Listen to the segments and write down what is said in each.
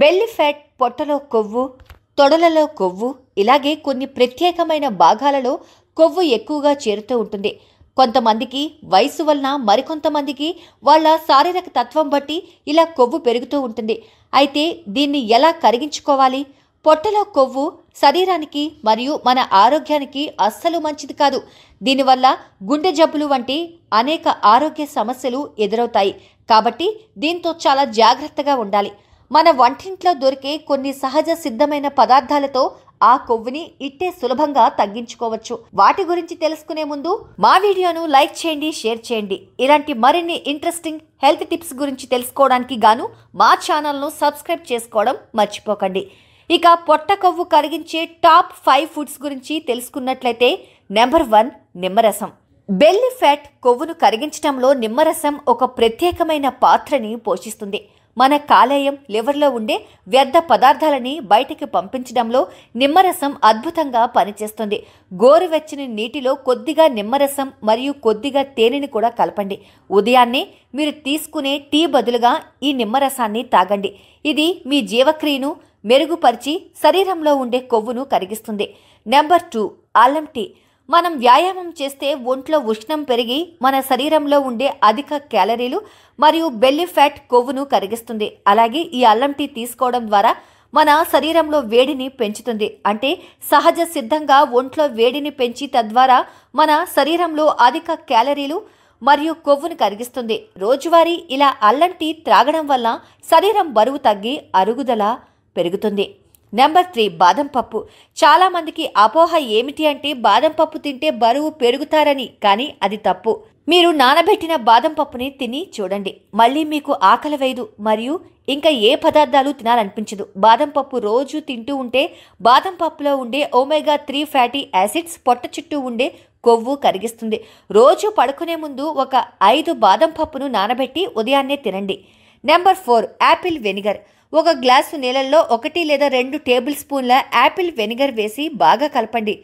belly fat పొట్టలో కొవ్వు తొడలలో కొవ్వు ఇలాగే కొన్ని ప్రత్యేకమైన భాగాలలో కొవ్వు ఎక్కువగా చేరుతూ ఉంటుంది కొంతమందికి వయసు వలన మరికొంతమందికి వాళ్ళ శారీరక తత్వం బట్టి ఇలా కొవ్వు పెరుగుతూ ఉంటుంది అయితే దీన్ని ఎలా కరిగించుకోవాలి పొట్టలో కొవ్వు శరీరానికి మరియు మన ఆరోగ్యానికి అస్సలు మంచిది కాదు దీనివల్ల గుండె జబ్బులు వంటి అనేక ఆరోగ్య సమస్యలు ఎదురవుతాయి కాబట్టి దీంతో చాలా జాగ్రత్తగా ఉండాలి మన వంటింట్లో దొరికే కొన్ని సహజ సిద్ధమైన పదార్థాలతో ఆ కొవ్వుని ఇట్టే సులభంగా తగ్గించుకోవచ్చు వాటి గురించి తెలుసుకునే ముందు మా వీడియోను లైక్ చేయండి షేర్ చేయండి ఇలాంటి మరిన్ని ఇంట్రెస్టింగ్ హెల్త్ టిప్స్ గురించి తెలుసుకోవడానికి గాను మా ఛానల్ను సబ్స్క్రైబ్ చేసుకోవడం మర్చిపోకండి ఇక పొట్ట కొవ్వు కరిగించే టాప్ ఫైవ్ ఫుడ్స్ గురించి తెలుసుకున్నట్లయితే నెంబర్ వన్ నిమ్మరసం బెల్లి ఫ్యాట్ కొవ్వును కరిగించడంలో నిమ్మరసం ఒక ప్రత్యేకమైన పాత్రని పోషిస్తుంది మన కాలేయం లివర్లో ఉండే వ్యర్థ పదార్థాలని బయటికి పంపించడంలో నిమ్మరసం అద్భుతంగా పనిచేస్తుంది గోరువెచ్చని నీటిలో కొద్దిగా నిమ్మరసం మరియు కొద్దిగా తేనెని కూడా కలపండి ఉదయాన్నే మీరు తీసుకునే టీ బదులుగా ఈ నిమ్మరసాన్ని తాగండి ఇది మీ జీవక్రియను మెరుగుపరిచి శరీరంలో ఉండే కొవ్వును కరిగిస్తుంది నెంబర్ టూ అల్లం టీ మనం వ్యాయామం చేస్తే ఒంట్లో ఉష్ణం పెరిగి మన శరీరంలో ఉండే అధిక క్యాలరీలు మరియు బెల్లి ఫ్యాట్ కొవ్వును కరిగిస్తుంది అలాగే ఈ అల్లం టీ తీసుకోవడం ద్వారా మన శరీరంలో వేడిని పెంచుతుంది అంటే సహజ సిద్ధంగా ఒంట్లో వేడిని పెంచి తద్వారా మన శరీరంలో అధిక క్యాలరీలు మరియు కొవ్వును కరిగిస్తుంది రోజువారీ ఇలా అల్లం టీ త్రాగడం వల్ల శరీరం బరువు తగ్గి అరుగుదల పెరుగుతుంది నెంబర్ త్రీ బాదం పప్పు చాలామందికి అపోహ ఏమిటి అంటే బాదం పప్పు తింటే బరువు పెరుగుతారని కానీ అది తప్పు మీరు నానబెట్టిన బాదం పప్పుని తిని చూడండి మళ్ళీ మీకు ఆకలి వేయదు మరియు ఇంకా ఏ పదార్థాలు తినాలనిపించదు బాదం పప్పు రోజు తింటూ ఉంటే బాదం పప్పులో ఉండే ఓమేగా త్రీ ఫ్యాటీ యాసిడ్స్ పొట్ట చుట్టూ ఉండే కొవ్వు కరిగిస్తుంది రోజు పడుకునే ముందు ఒక ఐదు బాదం పప్పును నానబెట్టి ఉదయాన్నే తినండి నెంబర్ ఫోర్ యాపిల్ వెనిగర్ ఒక గ్లాసు నీళ్ళల్లో ఒకటి లేదా రెండు టేబుల్ స్పూన్ల యాపిల్ వెనిగర్ వేసి బాగా కలపండి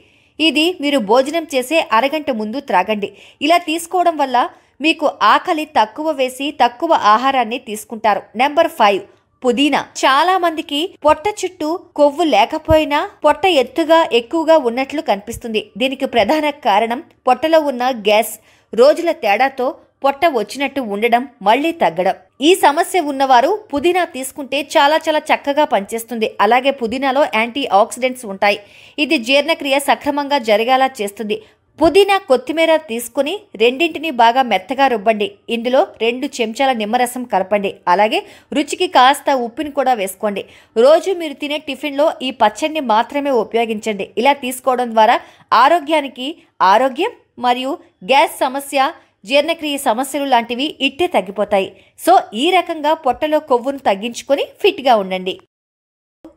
ఇది మీరు భోజనం చేసే అరగంట ముందు త్రాగండి ఇలా తీసుకోవడం వల్ల మీకు ఆకలి తక్కువ వేసి తక్కువ ఆహారాన్ని తీసుకుంటారు నెంబర్ ఫైవ్ పుదీనా చాలా మందికి పొట్ట చుట్టూ కొవ్వు లేకపోయినా పొట్ట ఎత్తుగా ఎక్కువగా ఉన్నట్లు కనిపిస్తుంది దీనికి ప్రధాన కారణం పొట్టలో ఉన్న గ్యాస్ రోజుల తేడాతో పొట్ట వచ్చినట్టు ఉండడం మళ్లీ తగ్గడం ఈ సమస్య ఉన్నవారు పుదీనా తీసుకుంటే చాలా చాలా చక్కగా పనిచేస్తుంది అలాగే పుదీనాలో యాంటీ ఆక్సిడెంట్స్ ఉంటాయి ఇది జీర్ణక్రియ సక్రమంగా జరిగేలా చేస్తుంది పుదీనా కొత్తిమీర తీసుకుని రెండింటిని బాగా మెత్తగా రుబ్బండి ఇందులో రెండు చెంచాల నిమ్మరసం కలపండి అలాగే రుచికి కాస్త ఉప్పుని కూడా వేసుకోండి రోజు మీరు తినే టిఫిన్లో ఈ పచ్చడిని మాత్రమే ఉపయోగించండి ఇలా తీసుకోవడం ద్వారా ఆరోగ్యానికి ఆరోగ్యం మరియు గ్యాస్ సమస్య జీర్ణక్రియ సమస్యలు లాంటివి ఇట్టే తగ్గిపోతాయి సో ఈ రకంగా పొట్టలో కొవ్వును తగ్గించుకొని ఫిట్గా ఉండండి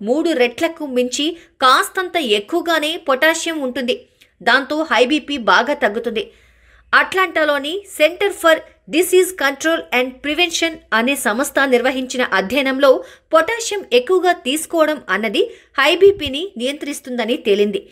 మూడు రెట్లకు మించి కాస్తంత ఎక్కువగానే పొటాషియం ఉంటుంది దాంతో హైబీపీ బాగా తగ్గుతుంది అట్లాంటాలోని centre for disease control and prevention అనే సంస్థ నిర్వహించిన అధ్యయనంలో పొటాషియం ఎక్కువగా తీసుకోవడం అన్నది హైబీపీని నియంత్రిస్తుందని తేలింది